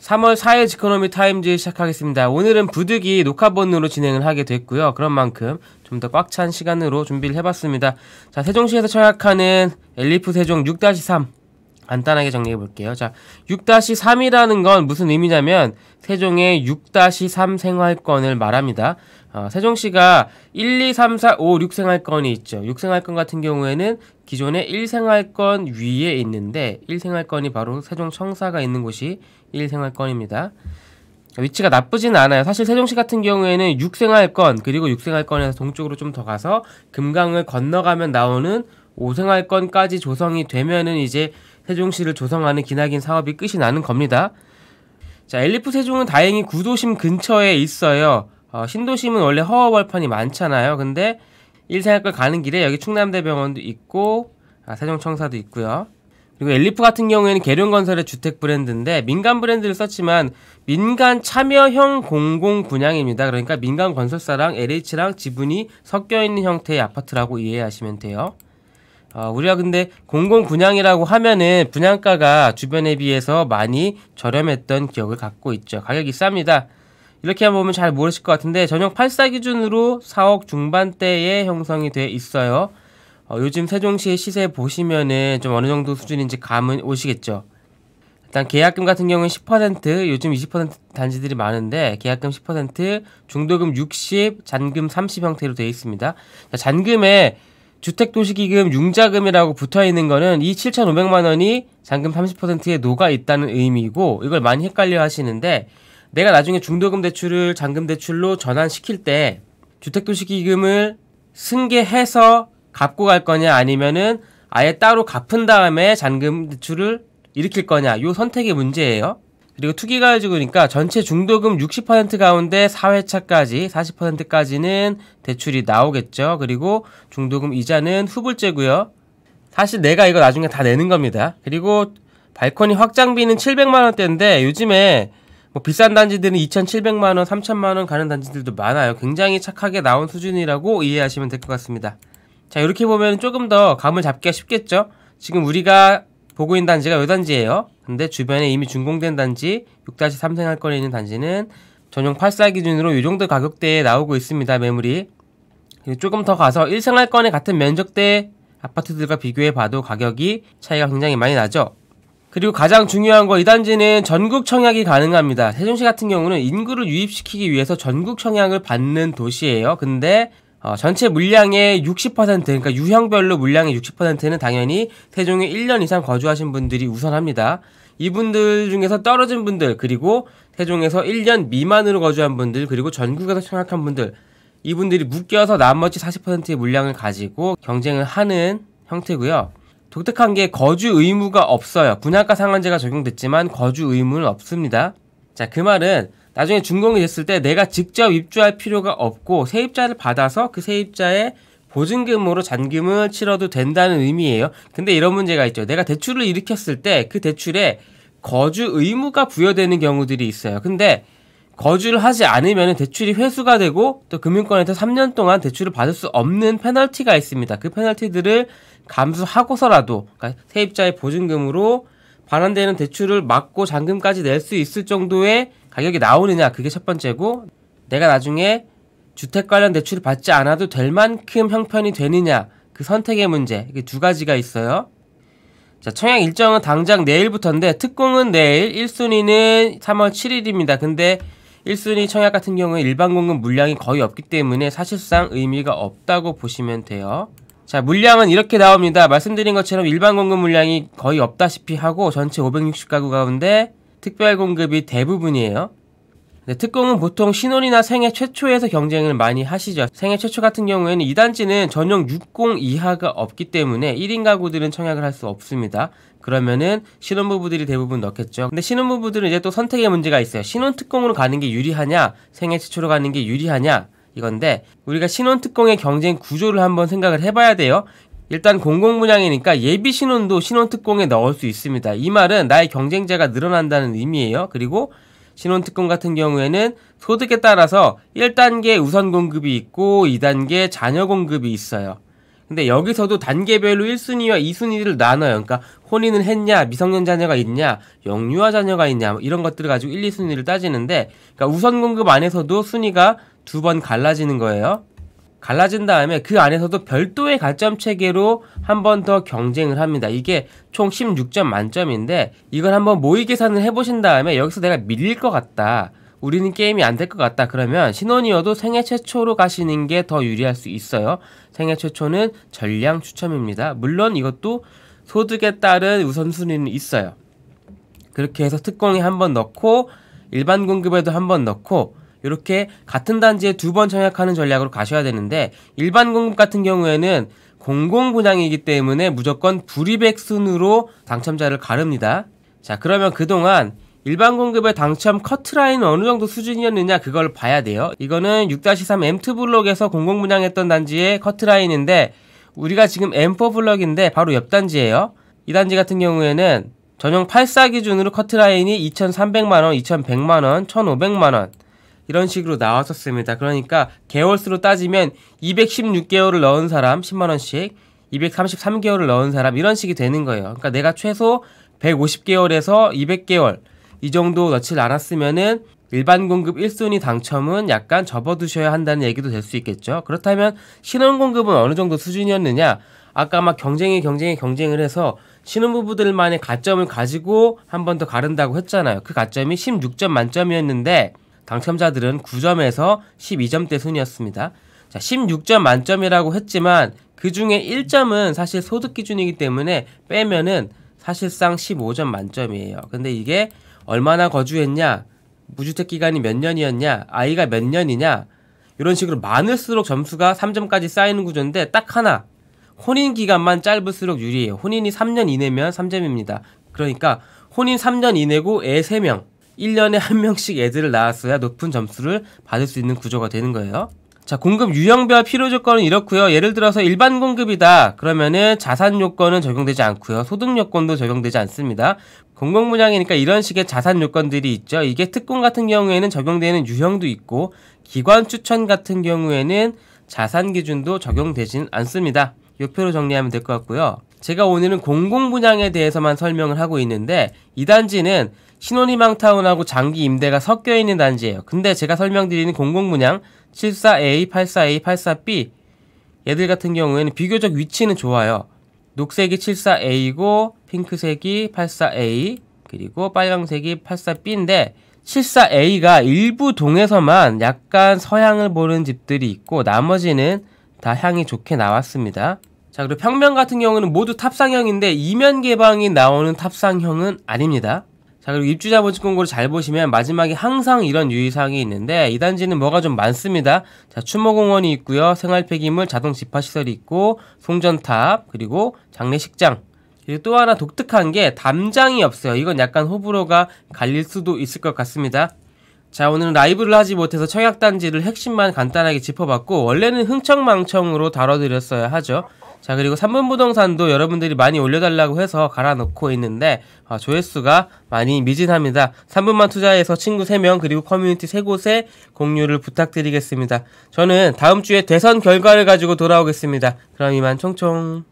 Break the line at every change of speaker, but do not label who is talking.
3월 4일 지코노미 타임즈 시작하겠습니다. 오늘은 부득이 녹화본으로 진행을 하게 됐고요. 그런 만큼 좀 더 꽉 찬 시간으로 준비를 해봤습니다. 자, 세종시에서 철학하는 엘리프 세종 6-3 간단하게 정리해 볼게요. 자, 6-3이라는 건 무슨 의미냐면 세종의 6-3 생활권을 말합니다. 어, 세종시가 1, 2, 3, 4, 5, 6생활권이 있죠. 6생활권 같은 경우에는 기존의 1생활권 위에 있는데 1생활권이 바로 세종 청사가 있는 곳이 1생활권입니다. 위치가 나쁘진 않아요. 사실 세종시 같은 경우에는 육생활권 그리고 육생활권에서 동쪽으로 좀 더 가서 금강을 건너가면 나오는 오생활권까지 조성이 되면은 이제 세종시를 조성하는 기나긴 사업이 끝이 나는 겁니다. 자, 엘리프 세종은 다행히 구도심 근처에 있어요. 어, 신도심은 원래 허허벌판이 많잖아요. 근데 일생활권 가는 길에 여기 충남대병원도 있고 아, 세종청사도 있고요. 그리고 엘리프 같은 경우에는 계룡건설의 주택 브랜드인데 민간 브랜드를 썼지만 민간 참여형 공공 분양입니다. 그러니까 민간 건설사랑 LH랑 지분이 섞여 있는 형태의 아파트라고 이해하시면 돼요. 어, 우리가 근데 공공 분양이라고 하면은 분양가가 주변에 비해서 많이 저렴했던 기억을 갖고 있죠. 가격이 쌉니다. 이렇게 보면 잘 모르실 것 같은데 전용 8사 기준으로 4억 중반대에 형성이 돼 있어요. 어, 요즘 세종시의 시세 보시면은 좀 어느 정도 수준인지 감은 오시겠죠. 일단 계약금 같은 경우는 10% 요즘 20% 단지들이 많은데 계약금 10% 중도금 60 잔금 30 형태로 되어 있습니다. 자, 잔금에 주택도시기금 융자금이라고 붙어 있는 거는 이 7,500만 원이 잔금 30%에 녹아 있다는 의미이고 이걸 많이 헷갈려 하시는데 내가 나중에 중도금 대출을 잔금 대출로 전환시킬 때 주택도시기금을 승계해서 갚고 갈 거냐 아니면은 아예 따로 갚은 다음에 잔금 대출을 일으킬 거냐 요 선택의 문제예요. 그리고 투기 가지고 그러니까 전체 중도금 60% 가운데 4회차까지 40%까지는 대출이 나오겠죠. 그리고 중도금 이자는 후불제고요. 사실 내가 이거 나중에 다 내는 겁니다. 그리고 발코니 확장비는 700만 원대인데 요즘에 뭐 비싼 단지들은 2,700만 원, 3,000만 원 가는 단지들도 많아요. 굉장히 착하게 나온 수준이라고 이해하시면 될 것 같습니다. 자 이렇게 보면 조금 더 감을 잡기가 쉽겠죠 지금 우리가 보고 있는 단지가 이 단지예요 근데 주변에 이미 준공된 단지 6-3생활 거리에 있는 단지는 전용 84 기준으로 요 정도 가격대에 나오고 있습니다 매물이 조금 더 가서 1생활권의 같은 면적대 아파트들과 비교해 봐도 가격이 차이가 굉장히 많이 나죠 그리고 가장 중요한 거 이 단지는 전국 청약이 가능합니다 세종시 같은 경우는 인구를 유입시키기 위해서 전국 청약을 받는 도시예요 근데 어, 전체 물량의 60% 그러니까 유형별로 물량의 60%는 당연히 세종에 1년 이상 거주하신 분들이 우선합니다. 이분들 중에서 떨어진 분들 그리고 세종에서 1년 미만으로 거주한 분들 그리고 전국에서 청약한 분들 이분들이 묶여서 나머지 40%의 물량을 가지고 경쟁을 하는 형태고요. 독특한 게 거주 의무가 없어요. 분양가 상한제가 적용됐지만 거주 의무는 없습니다. 자, 그 말은 나중에 준공이 됐을 때 내가 직접 입주할 필요가 없고 세입자를 받아서 그 세입자의 보증금으로 잔금을 치러도 된다는 의미예요. 근데 이런 문제가 있죠. 내가 대출을 일으켰을 때 그 대출에 거주 의무가 부여되는 경우들이 있어요. 근데 거주를 하지 않으면 대출이 회수가 되고 또 금융권에서 3년 동안 대출을 받을 수 없는 페널티가 있습니다. 그 페널티들을 감수하고서라도 그러니까 세입자의 보증금으로 반환되는 대출을 막고 잔금까지 낼 수 있을 정도의 가격이 나오느냐 그게 첫 번째고 내가 나중에 주택 관련 대출을 받지 않아도 될 만큼 형편이 되느냐 그 선택의 문제 이게 두 가지가 있어요. 자, 청약 일정은 당장 내일부터인데 특공은 내일, 1순위는 3월 7일입니다. 근데 1순위 청약 같은 경우는 일반 공급 물량이 거의 없기 때문에 사실상 의미가 없다고 보시면 돼요. 자, 물량은 이렇게 나옵니다. 말씀드린 것처럼 일반 공급 물량이 거의 없다시피 하고 전체 560가구 가운데 특별 공급이 대부분이에요. 네, 특공은 보통 신혼이나 생애 최초에서 경쟁을 많이 하시죠. 생애 최초 같은 경우에는 2단지는 전용 60 이하가 없기 때문에 1인 가구들은 청약을 할 수 없습니다. 그러면은 신혼부부들이 대부분 넣겠죠. 근데 신혼부부들은 이제 또 선택의 문제가 있어요. 신혼특공으로 가는 게 유리하냐, 생애 최초로 가는 게 유리하냐, 이건데 우리가 신혼특공의 경쟁 구조를 한번 생각을 해봐야 돼요. 일단 공공분양이니까 예비 신혼도 신혼특공에 넣을 수 있습니다. 이 말은 나의 경쟁자가 늘어난다는 의미예요. 그리고 신혼특공 같은 경우에는 소득에 따라서 1단계 우선 공급이 있고 2단계 자녀 공급이 있어요. 근데 여기서도 단계별로 1순위와 2순위를 나눠요. 그러니까 혼인을 했냐, 미성년 자녀가 있냐, 영유아 자녀가 있냐 뭐 이런 것들을 가지고 1, 2순위를 따지는데 그러니까 우선 공급 안에서도 순위가 두 번 갈라지는 거예요. 갈라진 다음에 그 안에서도 별도의 가점 체계로 한 번 더 경쟁을 합니다. 이게 총 16점 만점인데 이걸 한 번 모의 계산을 해보신 다음에 여기서 내가 밀릴 것 같다. 우리는 게임이 안 될 것 같다. 그러면 신혼이어도 생애 최초로 가시는 게 더 유리할 수 있어요. 생애 최초는 전량 추첨입니다. 물론 이것도 소득에 따른 우선순위는 있어요. 그렇게 해서 특공에 한 번 넣고 일반 공급에도 한 번 넣고 이렇게 같은 단지에 두 번 청약하는 전략으로 가셔야 되는데 일반 공급 같은 경우에는 공공 분양이기 때문에 무조건 불이백 순으로 당첨자를 가릅니다. 자, 그러면 그동안 일반 공급의 당첨 커트라인 어느 정도 수준이었느냐 그걸 봐야 돼요. 이거는 6-3 M2 블럭에서 공공 분양했던 단지의 커트라인인데 우리가 지금 M4 블럭인데 바로 옆 단지예요. 이 단지 같은 경우에는 전용 84 기준으로 커트라인이 2,300만 원, 2,100만 원, 1,500만 원. 이런 식으로 나왔었습니다. 그러니까 개월수로 따지면 216개월을 넣은 사람 10만 원씩, 233개월을 넣은 사람 이런 식이 되는 거예요. 그러니까 내가 최소 150개월에서 200개월 이 정도 넣질 않았으면은 일반 공급 1순위 당첨은 약간 접어두셔야 한다는 얘기도 될 수 있겠죠. 그렇다면 신혼 공급은 어느 정도 수준이었느냐? 아까 막 경쟁이 경쟁이 경쟁을 해서 신혼부부들만의 가점을 가지고 한 번 더 가른다고 했잖아요. 그 가점이 16점 만점이었는데 당첨자들은 9점에서 12점대 순이었습니다. 자, 16점 만점이라고 했지만 그 중에 1점은 사실 소득 기준이기 때문에 빼면은 사실상 15점 만점이에요. 근데 이게 얼마나 거주했냐, 무주택 기간이 몇 년이었냐, 아이가 몇 년이냐, 이런 식으로 많을수록 점수가 3점까지 쌓이는 구조인데 딱 하나. 혼인 기간만 짧을수록 유리해요. 혼인이 3년 이내면 3점입니다. 그러니까 혼인 3년 이내고 애 3명. 1년에 한 명씩 애들을 낳았어야 높은 점수를 받을 수 있는 구조가 되는 거예요. 자, 공급 유형별 필요 조건은 이렇고요. 예를 들어서 일반 공급이다. 그러면은 자산 요건은 적용되지 않고요. 소득 요건도 적용되지 않습니다. 공공 분양이니까 이런 식의 자산 요건들이 있죠. 이게 특공 같은 경우에는 적용되는 유형도 있고 기관 추천 같은 경우에는 자산 기준도 적용되진 않습니다. 6표로 정리하면 될 것 같고요. 제가 오늘은 공공 분양에 대해서만 설명을 하고 있는데 이 단지는 신혼희망타운하고 장기 임대가 섞여 있는 단지예요. 근데 제가 설명드리는 공공 분양 74A, 84A, 84B 얘들 같은 경우에는 비교적 위치는 좋아요. 녹색이 74A고 이 핑크색이 84A 그리고 빨강색이 84B인데 74A가 일부 동에서만 약간 서향을 보는 집들이 있고 나머지는 다 향이 좋게 나왔습니다. 자, 그리고 평면 같은 경우는 모두 탑상형인데 이면 개방이 나오는 탑상형은 아닙니다. 자, 그리고 입주자 번지 공고를 잘 보시면 마지막에 항상 이런 유의사항이 있는데 이 단지는 뭐가 좀 많습니다. 자, 추모공원이 있고요. 생활 폐기물 자동 집화시설이 있고 송전탑 그리고 장례식장 그리고 또 하나 독특한 게 담장이 없어요. 이건 약간 호불호가 갈릴 수도 있을 것 같습니다. 자 오늘은 라이브를 하지 못해서 청약단지를 핵심만 간단하게 짚어봤고 원래는 흥청망청으로 다뤄드렸어야 하죠 자 그리고 3분 부동산도 여러분들이 많이 올려달라고 해서 갈아놓고 있는데 어, 조회수가 많이 미진합니다 3분만 투자해서 친구 3명 그리고 커뮤니티 3곳에 공유를 부탁드리겠습니다 저는 다음주에 대선 결과를 가지고 돌아오겠습니다 그럼 이만 총총